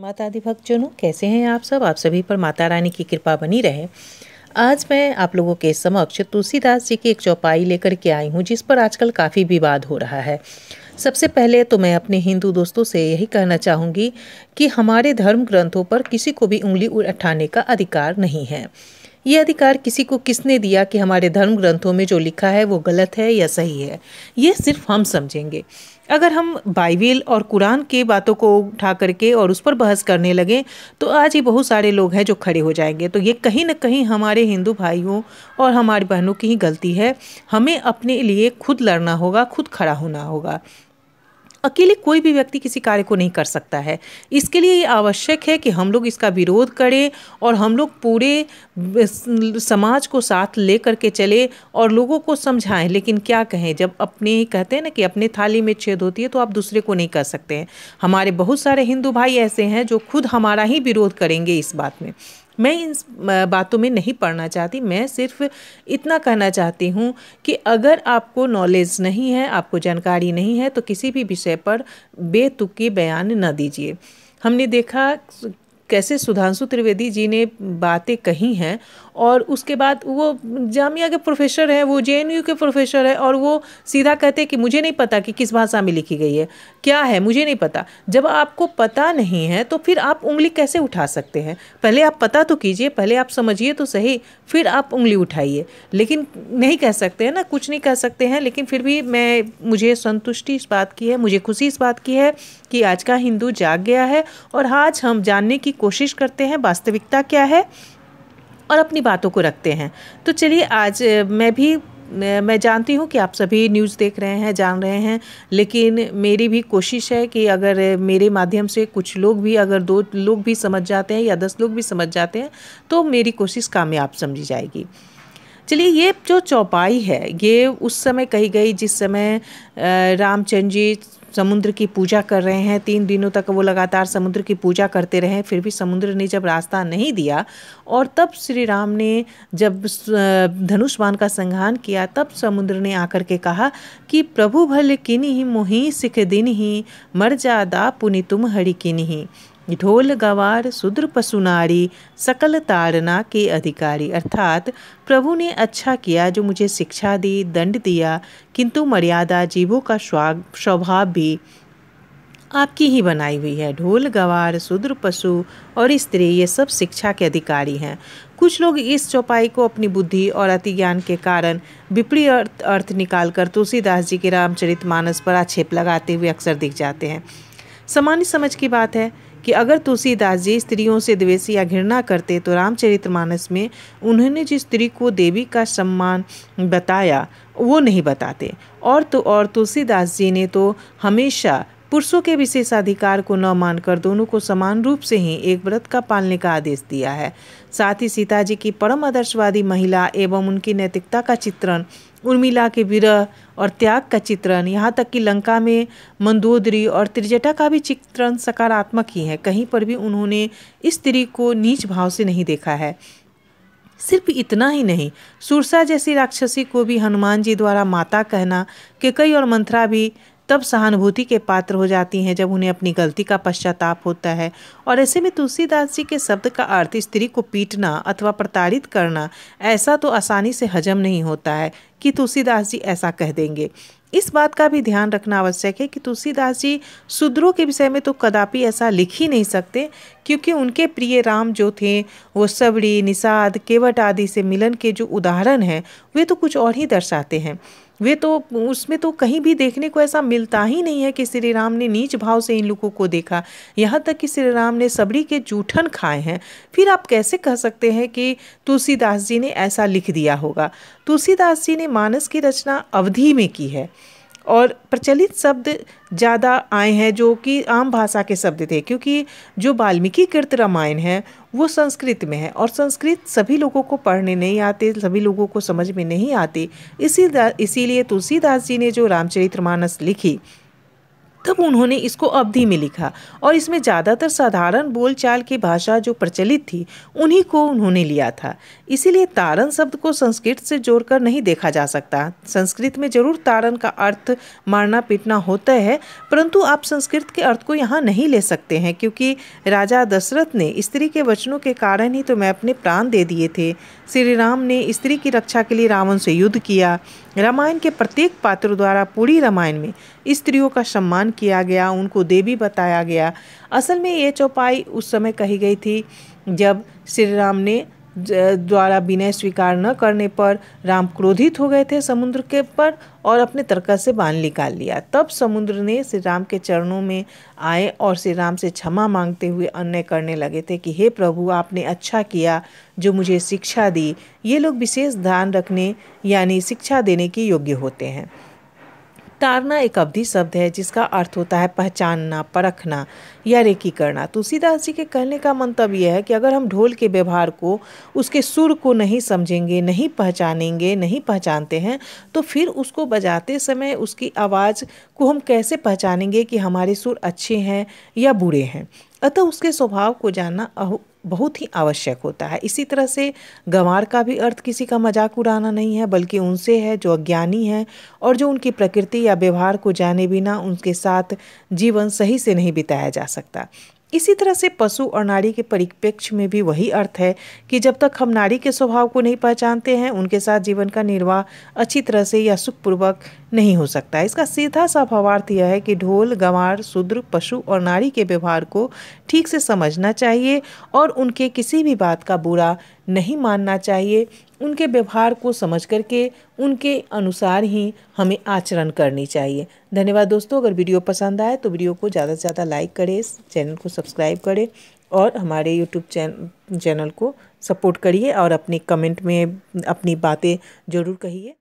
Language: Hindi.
माता आदि भक्तजनों कैसे हैं आप सब आप सभी पर माता रानी की कृपा बनी रहे आज मैं आप लोगों के समक्ष तुलसीदास जी की एक चौपाई लेकर के आई हूँ जिस पर आजकल काफ़ी विवाद हो रहा है सबसे पहले तो मैं अपने हिंदू दोस्तों से यही कहना चाहूँगी कि हमारे धर्म ग्रंथों पर किसी को भी उंगली उठाने का अधिकार नहीं है ये अधिकार किसी को किसने दिया कि हमारे धर्म ग्रंथों में जो लिखा है वो गलत है या सही है ये सिर्फ हम समझेंगे अगर हम बाइबिल और कुरान के बातों को उठा करके और उस पर बहस करने लगें तो आज ही बहुत सारे लोग हैं जो खड़े हो जाएंगे तो ये कहीं ना कहीं हमारे हिंदू भाइयों और हमारी बहनों की ही गलती है हमें अपने लिए खुद लड़ना होगा खुद खड़ा होना होगा अकेले कोई भी व्यक्ति किसी कार्य को नहीं कर सकता है इसके लिए ये आवश्यक है कि हम लोग इसका विरोध करें और हम लोग पूरे समाज को साथ ले करके चले और लोगों को समझाएं लेकिन क्या कहें जब अपने कहते हैं ना कि अपने थाली में छेद होती है तो आप दूसरे को नहीं कर सकते हैं हमारे बहुत सारे हिंदू भाई ऐसे हैं जो खुद हमारा ही विरोध करेंगे इस बात में मैं इन बातों में नहीं पढ़ना चाहती मैं सिर्फ इतना कहना चाहती हूँ कि अगर आपको नॉलेज नहीं है आपको जानकारी नहीं है तो किसी भी विषय पर बेतुकी बयान न दीजिए हमने देखा कैसे सुधांशु त्रिवेदी जी ने बातें कही हैं और उसके बाद वो जामिया के प्रोफेसर हैं वो जे के प्रोफेसर है और वो सीधा कहते हैं कि मुझे नहीं पता कि किस भाषा में लिखी गई है क्या है मुझे नहीं पता जब आपको पता नहीं है तो फिर आप उंगली कैसे उठा सकते हैं पहले आप पता तो कीजिए पहले आप समझिए तो सही फिर आप उंगली उठाइए लेकिन नहीं कह सकते हैं ना कुछ नहीं कह सकते हैं लेकिन फिर भी मैं मुझे संतुष्टि इस बात की है मुझे खुशी इस बात की है कि आज का हिंदू जाग गया है और आज हम जानने की कोशिश करते हैं वास्तविकता क्या है और अपनी बातों को रखते हैं तो चलिए आज मैं भी मैं जानती हूँ कि आप सभी न्यूज़ देख रहे हैं जान रहे हैं लेकिन मेरी भी कोशिश है कि अगर मेरे माध्यम से कुछ लोग भी अगर दो लोग भी समझ जाते हैं या दस लोग भी समझ जाते हैं तो मेरी कोशिश कामयाब समझी जाएगी चलिए ये जो चौपाई है ये उस समय कही गई जिस समय रामचंद्र जी समुद्र की पूजा कर रहे हैं तीन दिनों तक वो लगातार समुद्र की पूजा करते रहे फिर भी समुद्र ने जब रास्ता नहीं दिया और तब श्री राम ने जब धनुष बाण का संघान किया तब समुद्र ने आकर के कहा कि प्रभु भल ही मोही सिख दिन ही मर जादा पुनि तुम हरि किन्हीं ढोल गवार सुद्र पसुनारी सकल तारना के अधिकारी अर्थात प्रभु ने अच्छा किया जो मुझे शिक्षा दी दंड दिया किंतु मर्यादा जीवों का स्वभाव भी आपकी ही बनाई हुई है ढोल गवार सुद्र पशु और स्त्री ये सब शिक्षा के अधिकारी हैं कुछ लोग इस चौपाई को अपनी बुद्धि और अति ज्ञान के कारण विपरीत अर्थ अर्थ निकाल कर तुलसीदास जी के रामचरित मानस पर आक्षेप लगाते हुए अक्सर दिख जाते हैं सामान्य समझ की बात है कि अगर तुलसीदास जी स्त्रियों से द्वेष या घृणा करते तो रामचरितमानस में उन्होंने जिस स्त्री को देवी का सम्मान बताया वो नहीं बताते और तो और तुलसीदास जी ने तो हमेशा पुरुषों के विशेषाधिकार को न मानकर दोनों को समान रूप से ही एक व्रत का पालने का आदेश दिया है साथ ही सीता जी की परम आदर्शवादी महिला एवं उनकी नैतिकता का चित्रण उर्मिला के विरह और त्याग का चित्रण यहाँ तक कि लंका में मंदोदरी और त्रिजटा का भी चित्रण सकारात्मक ही है कहीं पर भी उन्होंने स्त्री को नीच भाव से नहीं देखा है सिर्फ इतना ही नहीं सुरसा जैसी राक्षसी को भी हनुमान जी द्वारा माता कहना केकई और मंथरा भी तब सहानुभूति के पात्र हो जाती हैं जब उन्हें अपनी गलती का पश्चाताप होता है और ऐसे में तुलसीदास जी के शब्द का अर्थ स्त्री को पीटना अथवा प्रताड़ित करना ऐसा तो आसानी से हजम नहीं होता है कि तुलसीदास जी ऐसा कह देंगे इस बात का भी ध्यान रखना आवश्यक है कि तुलसीदास जी शूद्रों के विषय में तो कदापि ऐसा लिख ही नहीं सकते क्योंकि उनके प्रिय राम जो थे वो सबड़ी निषाद केवट आदि से मिलन के जो उदाहरण हैं वे तो कुछ और ही दर्शाते हैं वे तो उसमें तो कहीं भी देखने को ऐसा मिलता ही नहीं है कि श्री राम ने नीच भाव से इन लोगों को देखा यहाँ तक कि श्री राम ने सबरी के जूठन खाए हैं फिर आप कैसे कह सकते हैं कि तुलसीदास जी ने ऐसा लिख दिया होगा तुलसीदास जी ने मानस की रचना अवधि में की है और प्रचलित शब्द ज़्यादा आए हैं जो कि आम भाषा के शब्द थे क्योंकि जो वाल्मीकि कृत रामायण है वो संस्कृत में है और संस्कृत सभी लोगों को पढ़ने नहीं आते सभी लोगों को समझ में नहीं आती इसी इसीलिए तुलसीदास जी ने जो रामचरितमानस मानस लिखी तब उन्होंने इसको अवधि में लिखा और इसमें ज़्यादातर साधारण बोलचाल की भाषा जो प्रचलित थी उन्हीं को उन्होंने लिया था इसीलिए तारण शब्द को संस्कृत से जोड़कर नहीं देखा जा सकता संस्कृत में जरूर तारण का अर्थ मारना पीटना होता है परंतु आप संस्कृत के अर्थ को यहाँ नहीं ले सकते हैं क्योंकि राजा दशरथ ने स्त्री के वचनों के कारण ही तो मैं अपने प्राण दे दिए थे श्री राम ने स्त्री की रक्षा के लिए रावण से युद्ध किया रामायण के प्रत्येक पात्र द्वारा पूरी रामायण में स्त्रियों का सम्मान किया गया उनको देवी बताया गया असल में ये चौपाई उस समय कही गई थी जब श्री राम ने द्वारा विनय स्वीकार न करने पर राम क्रोधित हो गए थे समुद्र के पर और अपने तर्क से बांध निकाल लिया तब समुद्र ने श्री राम के चरणों में आए और श्री राम से क्षमा मांगते हुए अन्य करने लगे थे कि हे प्रभु आपने अच्छा किया जो मुझे शिक्षा दी ये लोग विशेष ध्यान रखने यानी शिक्षा देने के योग्य होते हैं तारना एक अवधि शब्द है जिसका अर्थ होता है पहचानना परखना या रेकी करना तुलसीदास जी के कहने का मंतव्य यह है कि अगर हम ढोल के व्यवहार को उसके सुर को नहीं समझेंगे नहीं पहचानेंगे नहीं पहचानते हैं तो फिर उसको बजाते समय उसकी आवाज़ को हम कैसे पहचानेंगे कि हमारे सुर अच्छे हैं या बुरे हैं अतः उसके स्वभाव को जानना बहुत ही आवश्यक होता है इसी तरह से गंवार का भी अर्थ किसी का मजाक उड़ाना नहीं है बल्कि उनसे है जो अज्ञानी है और जो उनकी प्रकृति या व्यवहार को जाने बिना उनके साथ जीवन सही से नहीं बिताया जा सकता इसी तरह से पशु और नारी के परिप्रेक्ष्य में भी वही अर्थ है कि जब तक हम नारी के स्वभाव को नहीं पहचानते हैं उनके साथ जीवन का निर्वाह अच्छी तरह से या सुखपूर्वक नहीं हो सकता इसका सीधा सा भावार्थ तो यह है कि ढोल गंवार शूद्र पशु और नारी के व्यवहार को ठीक से समझना चाहिए और उनके किसी भी बात का बुरा नहीं मानना चाहिए उनके व्यवहार को समझ करके उनके अनुसार ही हमें आचरण करनी चाहिए धन्यवाद दोस्तों अगर वीडियो पसंद आए तो वीडियो को ज़्यादा से ज़्यादा लाइक करें चैनल को सब्सक्राइब करें और हमारे यूट्यूब चैनल को सपोर्ट करिए और अपने कमेंट में अपनी बातें ज़रूर कहिए